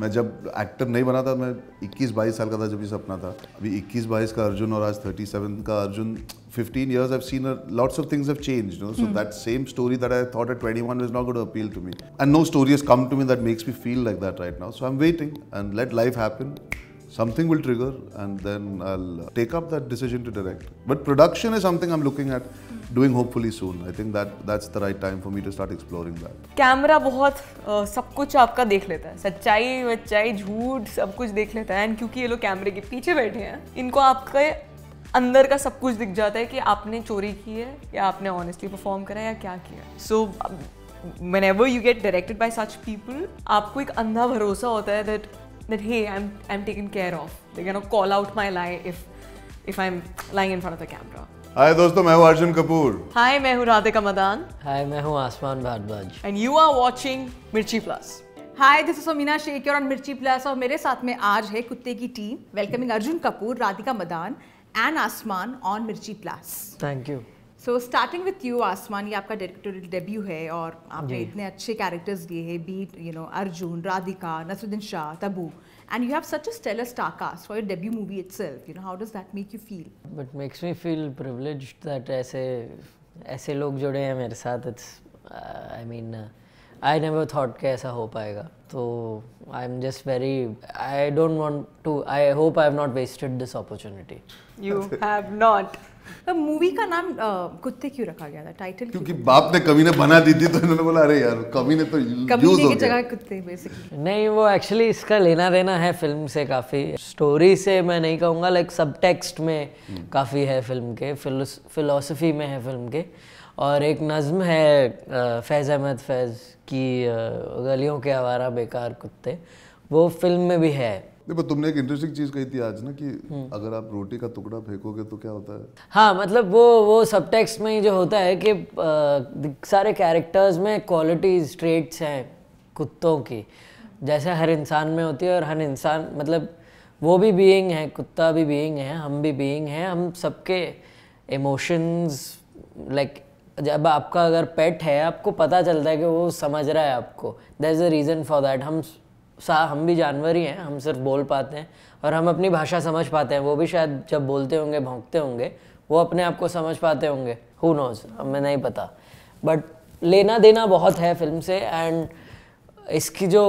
मैं जब एक्टर नहीं बना था मैं इक्कीस बाईस साल का था जब ये सपना था अभी इक्कीस बाईस का अर्जुन और आज थर्टी सेवन का Arjun fifteen years I seen lots of things have change no so that same story that I thought at twenty one is not good appeal to me and no story is come to me that makes me feel like that right now so I am waiting and let life happen something will trigger and then I'll take up that decision to direct. But production is something I'm looking at doing hopefully soon. I think that that's the right time for me to start exploring that. Camera बहुत uh, सब कुछ आपका देख लेता है सच्चाई वच्चाई झूठ सब कुछ देख लेता है एंड क्योंकि ये लोग कैमरे के पीछे बैठे हैं इनको आपके अंदर का सब कुछ दिख जाता है कि आपने चोरी की है या आपने ऑनेस्टली परफॉर्म करा है या क्या किया so whenever you get directed by such people आपको एक अंधा भरोसा होता है that that hey, I'm I'm taken care of. They're gonna call out my lie if if I'm lying in front of the camera. Hi दोस्तों मैं हूँ अर्जुन कपूर हाय मैं हूँ राधिका मदान Hi मैं हूँ आसमान भारद्वाज And you are watching Mirchi Plus. Hi this is Meena Shekhar और मिर्ची प्लस और मेरे साथ में आज है कुत्ते की team welcoming Arjun Kapoor Radhika Madan and Aasmaan on Mirchi Plus thank you so starting with you Aasmaan ये आपका डायरेक्टोरियल डेब्यू है और आपने इतने अच्छे कैरेक्टर्स दिए हैं but you know Arjun Radhika Naseeruddin Shah Tabu and you have such a stellar star cast for your debut movie itself you know how does that make you feel but makes me feel privileged that ऐसे ऐसे लोग जुड़े हैं मेरे साथ it's I mean I never thought के ऐसा हो पाएगा तो I am just very I don't want to I hope I have not wasted this opportunity you have not पर मूवी का नाम कुत्ते क्यों रखा गया था टाइटल क्योंकि बाप ने कमी ने बना दी थी तो इन्होंने बोला अरे यार कमी ने तो यूज हो गया कुत्ते बेसिकली नहीं वो एक्चुअली इसका लेना देना है फिल्म से काफ़ी स्टोरी से मैं नहीं कहूंगा लाइक सब टेक्स्ट में hmm. काफ़ी है फिल्म के फिलोसफी में है फिल्म के और एक नज्म है फैज़ अहमद फैज़ की गलियों के आवारा बेकार कुत्ते वो फिल्म में भी है नहीं पर तुमने एक इंटरेस्टिंग चीज कही थी आज ना कि हम्म। अगर आप रोटी का टुकड़ा फेंकोगे तो क्या होता है हाँ मतलब वो वो सब टेक्स्ट में जो होता है कि आ, सारे कैरेक्टर्स में क्वालिटीज ट्रेट्स हैं कुत्तों की जैसे हर इंसान में होती है और हर इंसान मतलब वो भी बीइंग है कुत्ता भी बीइंग है हम भी बीइंग हैं हम सबके इमोशंस लाइक जब आपका अगर पेट है आपको पता चलता है कि वो समझ रहा है आपको that is a reason for that हम सा हम भी जानवर ही हैं हम सिर्फ बोल पाते हैं और हम अपनी भाषा समझ पाते हैं वो भी शायद जब बोलते होंगे भोंकते होंगे वो अपने आप को समझ पाते होंगे हु नोज हमें नहीं पता बट लेना देना बहुत है फिल्म से एंड इसकी जो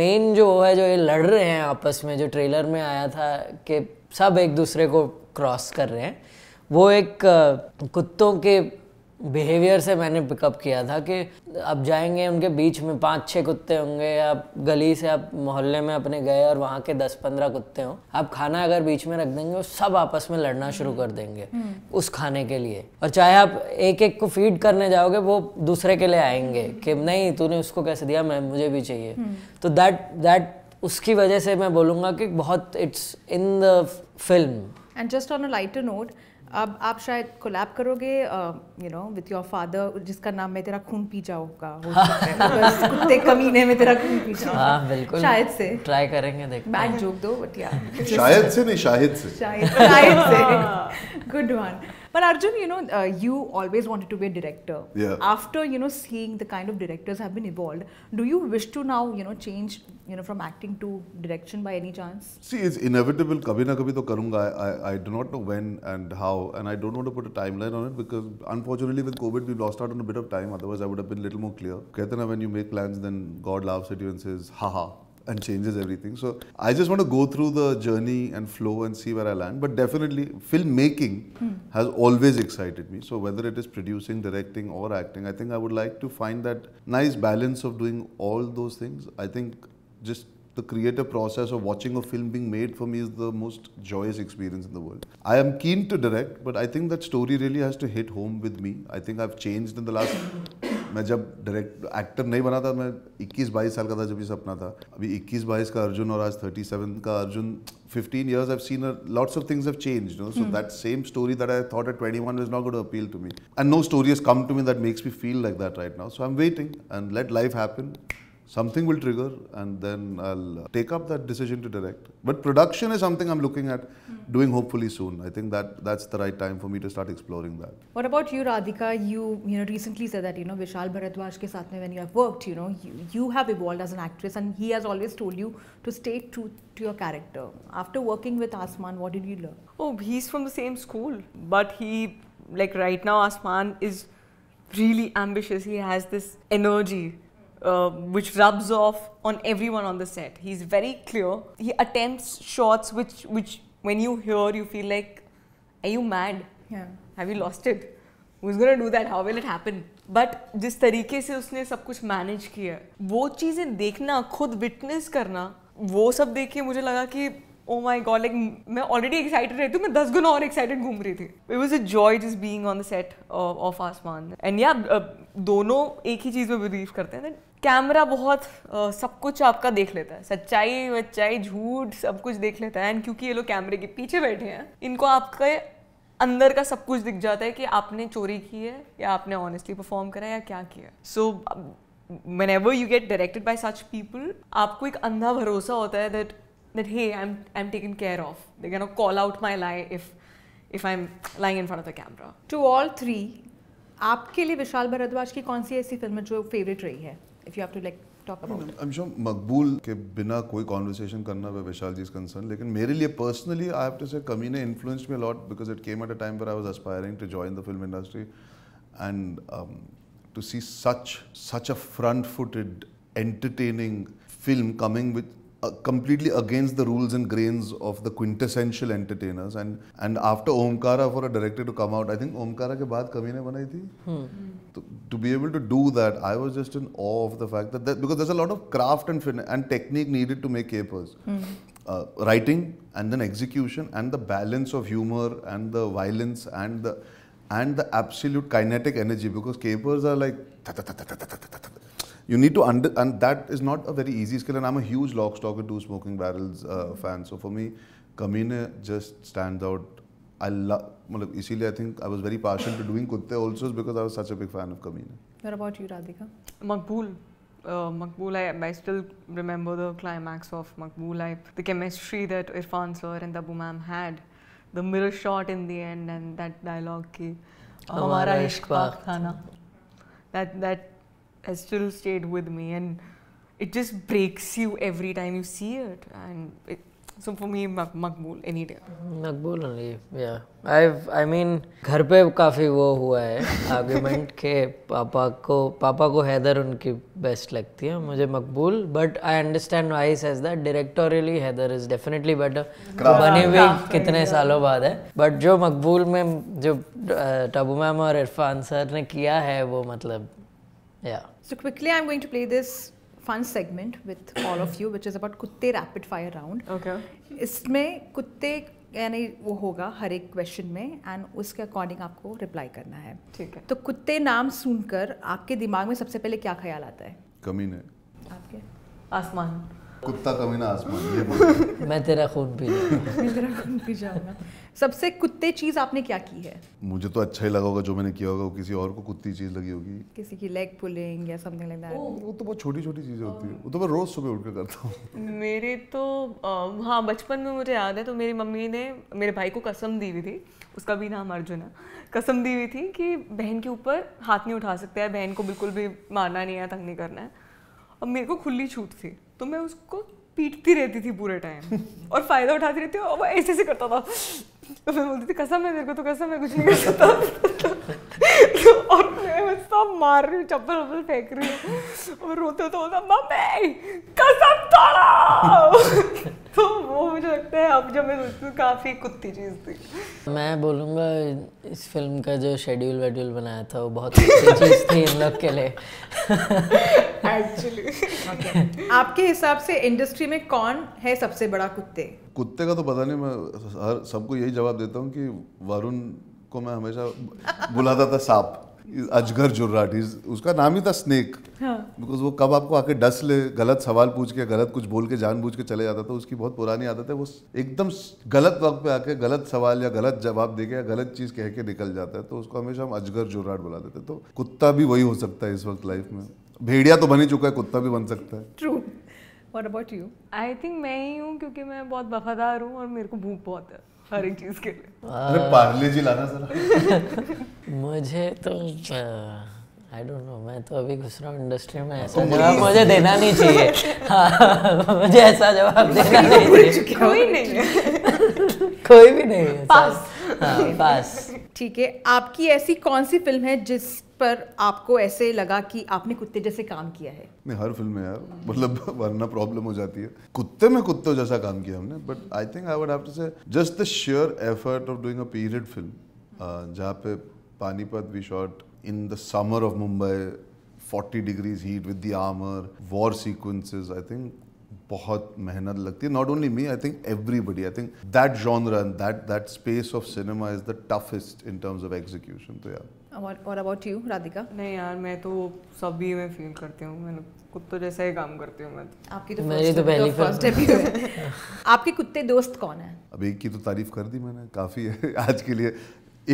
मेन जो है जो ये लड़ रहे हैं आपस में जो ट्रेलर में आया था कि सब एक दूसरे को क्रॉस कर रहे हैं वो एक कुत्तों के बिहेवियर से मैंने पिकअप किया था कि अब जाएंगे उनके बीच में पांच छह कुत्ते होंगे आप गली से आप मोहल्ले में अपने गए और वहाँ के दस पंद्रह कुत्ते हों आप खाना अगर बीच में रख देंगे सब आपस में लड़ना शुरू कर देंगे हम्म, हम्म। उस खाने के लिए और चाहे आप एक एक को फीड करने जाओगे वो दूसरे के लिए आएंगे हम्म। कि नहीं तूने उसको कैसे दिया मैं मुझे भी चाहिए तो दैट दैट उसकी वजह से मैं बोलूँगा कि बहुत it's in the film and just on a lighter note अब आप शायद कोलैब करोगे you know with your father जिसका नाम मैं तेरा खून पी जाऊंगा है कमीने में तेरा खून पी जाऊंगा हाँ, बिल्कुल शायद से ट्राई करेंगे देख बैड जोक दो बट या शायद से नहीं शाहिद से शायद से good one But Arjun, you know, uh, you always wanted to be a director. Yeah. After you know seeing the kind of directors have been evolved, do you wish to now you know change you know from acting to direction by any chance? See, it's inevitable. Kabhi na kabhi to karunga. I, I, I do not know when and how, and I don't want to put a timeline on it because unfortunately with COVID we lost out on a bit of time. Otherwise, I would have been a little more clear. Ketana, when you make plans, then God laughs at you and says, "Haha." and changes everything. So I just want to go through the journey and flow and see where I land. But definitely, filmmaking hmm. has always excited me. So whether it is producing, directing, or acting, I think I would like to find that nice balance of doing all those things. I think just the creative process of watching a film being made for me is the most joyous experience in the world. I am keen to direct, but I think that story really has to hit home with me. I think I've changed in the last मैं जब direct actor नहीं बना था मैं इक्कीस बाईस साल का था जब भी सपना था अभी इक्कीस बाईस का अर्जुन और आज थर्टी सेवन का Arjun fifteen years I have seen lots of things have change no so that same story that I thought at twenty one is not good appeal to me and no story is come to me that makes me feel like that right now so I am waiting and let life happen Something will trigger, and then I'll uh, take up that decision to direct. But production is something I'm looking at hmm. doing hopefully soon. I think that that's the right time for me to start exploring that. What about you, Radhika? You you know recently said that you know Vishal Bharadwaj ke saath mein when you have worked, you know you, you have evolved as an actress, and he has always told you to stay true to your character. After working with Asman, what did you learn? Oh, he's from the same school, but he like right now Asman is really ambitious. He has this energy uh, which rubs off on everyone on the set. He's very clear. He attempts shots which, which when you hear, you feel like, are you mad? Yeah. Have you lost it? Who's gonna do that? How will it happen? But जिस तरीके से उसने सब कुछ manage किया वो चीज़ें देखना खुद विटनेस करना वो सब देख के मुझे लगा कि ओ माई गॉड लाइक मैं ऑलरेडी एक्साइटेड रहती हूँ मैं दस गुना और एक्साइटेड घूम रही थी it was a joy just being on the set of Aasmaan and या दोनों एक ही चीज़ में बिलीव करते हैं कैमरा बहुत uh, सब कुछ आपका देख लेता है सच्चाई वच्चाई झूठ सब कुछ देख लेता है एंड क्योंकि ये लोग कैमरे के पीछे बैठे हैं इनको आपके अंदर का सब कुछ दिख जाता है कि आपने चोरी की है या आपने ऑनेस्टली परफॉर्म करा है या क्या किया so so, whenever you get directed by such people आपको एक अंधा भरोसा होता है that that hey, I'm I'm taken care of. They're gonna call out my lie if if I'm lying in front of the camera. To all three, आपके लिए विशाल भारद्वाज की कौन सी ऐसी फिल्म जो फेवरेट रही है? If you have to like talk about I'm sure मकबूल के बिना कोई conversation करना वे विशाल जी is concerned. लेकिन मेरे लिए personally, I have to say कमीने influenced me a lot because it came at a time where I was aspiring to join the film industry and um, to see such such a front-footed, entertaining film coming with completely against the rules and grains of the quintessential entertainers and and after Omkara for a director to come out I think Omkara ke baad कमी ने बनाई थी तो to be able to do that I was just in awe of the fact that, that because there's a lot of craft and fin- and technique needed to make capers uh, writing and then execution and the balance of humor and the violence and the and the absolute kinetic energy because capers are like you need to under and that is not a very easy skill. And I'm a huge lock, stocker, two smoking barrels uh, fan. So for me, Kamine just stands out. I love. I think I was very partial to doing Kutte also because I was such a big fan of Kamine. What about you, Radhika? Makbul. Uh, Makbul, I, I, still remember the climax of Makbul. I, the chemistry that Irfan sir and Tabu ma'am had, the mirror shot in the end, and that dialogue ki, "Hamara ishq paak That that has still stayed with me and it just breaks you every time you see it and it, so for me मकबूल any day मकबूल only yeah I've I mean घर पे काफ़ी वो हुआ है argument के पापा को पापा को हैदर उनकी बेस्ट लगती है मुझे Maqbool but I understand I says that directorially Haider is definitely better बने हुए कितने सालों बाद है बट जो मकबूल में जो टबू मैम और इरफान सर ने किया है वो मतलब या yeah. So quickly I'm going to play this fun segment with all of you which is about कुत्ते rapid fire round. Okay. इसमें कुत्ते यानी वो होगा हर एक क्वेश्चन में एंड उसके अकॉर्डिंग आपको रिप्लाई करना है ठीक है तो कुत्ते नाम सुनकर आपके दिमाग में सबसे पहले क्या ख्याल आता है कमीने आपके आसमान कुत्ता कमीना आसमान ये मैं तेरा खून पी मैं तेरा खून पी जाऊंगा सबसे कुत्ते चीज आपने क्या की है मुझे तो अच्छा ही लगा होगा जो मैंने किया होगा वो किसी और को कुत्ती चीज लगी होगी किसी की लेग पुलिंग या समथिंग लाइक दैट वो तो बहुत छोटी छोटी चीजें होती है वो तो मैं रोज सुबह उठ कर करता हूँ मेरे तो हाँ बचपन में मुझे याद है तो मेरी मम्मी ने मेरे भाई को कसम दी हुई थी उसका भी नाम अर्जुन है कसम दी हुई थी कि बहन के ऊपर हाथ नहीं उठा सकते हैं बहन को बिल्कुल भी मारना नहीं है तंग नहीं करना है और मेरे को खुली छूट थी तो मैं उसको पीटती रहती थी पूरे टाइम और फ़ायदा उठाती रहती और वो ऐसे ऐसे करता था तो मैं बोलती थी कसम है मेरे को तो कसम है कुछ नहीं कर सकता और मैं मार रही हूँ चप्पल वप्पल फेंक रही हूँ और रोते तो होता मम्मी कसम तोड़ा तो वो मुझे लगता है अब जब मैं सोचती हूँ काफ़ी कुत्ती चीज़ थी मैं बोलूँगा इस फिल्म का जो शेड्यूल वेड्यूल बनाया था वो बहुत चीज़ थी इन लोग के लिए एक्चुअली आपके हिसाब से इंडस्ट्री में कौन है सबसे बड़ा कुत्ते कुत्ते का तो पता नहीं मैं हर सबको यही जवाब देता हूँ कि वरुण को मैं हमेशा बुलाता था सांप अजगर जुर्राट इज उसका नाम ही था स्नेक बिकॉज हाँ। वो कब आपको आके डस ले गलत सवाल पूछ के गलत कुछ बोल के जानबूझ के चले जाता था उसकी बहुत पुरानी आदत है वो एकदम गलत वक्त पे आके गलत सवाल या गलत जवाब दे के या गलत चीज़ कह के निकल जाता है तो उसको हमेशा हम अजगर जुर्राट बुला देते तो कुत्ता भी वही हो सकता है इस वक्त लाइफ में भेड़िया तो बन ही चुका है कुत्ता भी बन सकता है true what about you I think मैं ही हूँ क्योंकि मैं बहुत वफादार हूँ और मेरे को भूख बहुत है हर एक चीज के लिए मतलब पार्ले जी लाना जरा मुझे तो आई डोंट नो मैं तो अभी घुस रहा हूँ इंडस्ट्री में ऐसा तो जवाब मुझे देना नहीं चाहिए हाँ, मुझे ऐसा जवाब देना नहीं चाहिए कोई नहीं कोई भी नहीं पास हाँ पास ठीक है आपकी ऐसी कौन सी फिल्म है जिस पर आपको ऐसे लगा कि आपने कुत्ते जैसे काम किया है नहीं हर फिल्म में यार मतलब वरना प्रॉब्लम हो जाती है कुत्ते में कुत्ते जैसा काम किया हमने but I think I would have to say just the sure effort of doing a period film जहाँ पे Panipat we shot in the summer of Mumbai 40 degrees heat with the armour war sequences I think बहुत मेहनत लगती है not only me I think everybody I think that genre and that that space of cinema is the toughest in terms of execution तो यार और about you Radhika नहीं यार मैं तो सभी में फील करती हूँ मैं कुत्तों जैसा ही काम करती हूँ मैं तो आपकी तो मेरी तो पहली फर्स्ट डेब्यू है आपके कुत्ते दोस्त कौन है अब एक की तो तारीफ कर दी मैंने काफ़ी है आज के लिए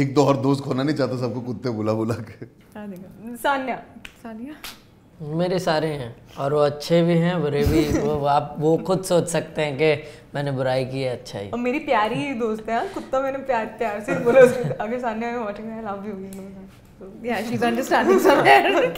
एक दो और दोस्त खोना नहीं चाहता सबको कुत्ते बुला बुला के सानिया सानिया मेरे सारे हैं और वो अच्छे भी हैं बुरे भी वो आप वो खुद सोच सकते हैं कि मैंने बुराई की है अच्छा ही और मेरी प्यारी दोस्त है खुद तो मैंने प्यार प्यार से बोला अगर सामने वाटिंग आई लव यू या शी इज अंडरस्टैंडिंग समवेयर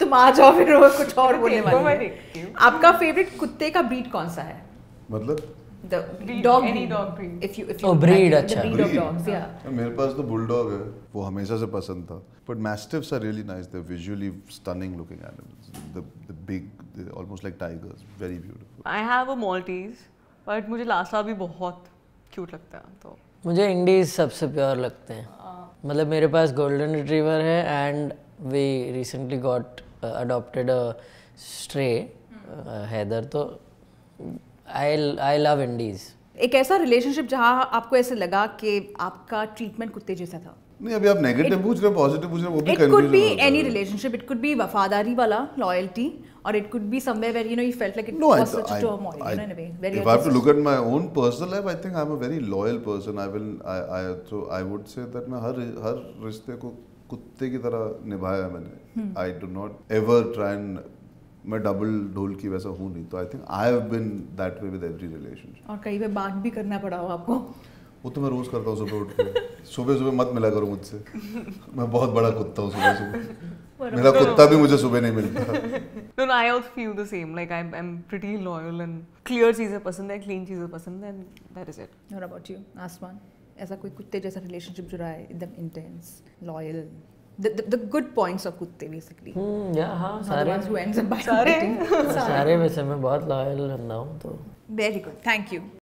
तुम आ जाओ फिर वो कुछ और बोलने वाली आपका फेवरेट कुत्ते का ब्रीड कौन सा है मतलब the breed, dog any breed. dog breed if you if you oh breed like, अच्छा breed, breed of dogs yeah, mere paas to bulldog hai wo hamesha se pasand tha but mastiffs are really nice they're visually stunning looking animals the the big almost like tigers very beautiful I have a Maltese but mujhe lhasa bhi bahut cute lagta hai to मुझे indies सबसे pure लगते हैं uh, मतलब मेरे पास golden retriever है and we recently got adopted a stray Haider तो I love Indies एक ऐसा रिलेशनशिप जहाँ आपको ऐसे लगा कि आपका ट्रीटमेंट कुत्ते जैसा था नहीं अभी आप नेगेटिव पूछ रहे हो पॉजिटिव पूछ रहे हो वो भी हो it could be any relationship it could be वफादारी वाला लॉयल्टी और it could be somewhere where you know you felt like it was such a turmoil you know in a way very if I have to look at my own personal life i think i'm a very loyal person i will i I so I would say that मैं हर हर रिश्ते को कुत्ते की तरह निभाया मैंने I do not ever try and मैं डबल ढोल की वैसा हूँ नहीं तो I think I have been that way with every relationship और कई बार बात भी करना पड़ा हो आपको वो तो मैं रोज़ करता हूँ सुबह उठ के सुबह सुबह मत मिला करो मुझसे मैं बहुत बड़ा कुत्ता हूँ सुबह सुबह मेरा कुत्ता भी मुझे सुबह नहीं मिलता no no I also feel the same like I am pretty loyal and clear चीज़ें पसंद है क्लीन चीज़ें पसंद है and that is it what about you आसमान ऐसा कोई कुत्ते जैसा रिलेशनशिप जुड़ा है एकदम intense loyal the, good points of kutte basically hmm, yeah ha sare ones who ends up by sare सारे वैसे मैं बहुत loyal बंदा हूँ तो very good thank you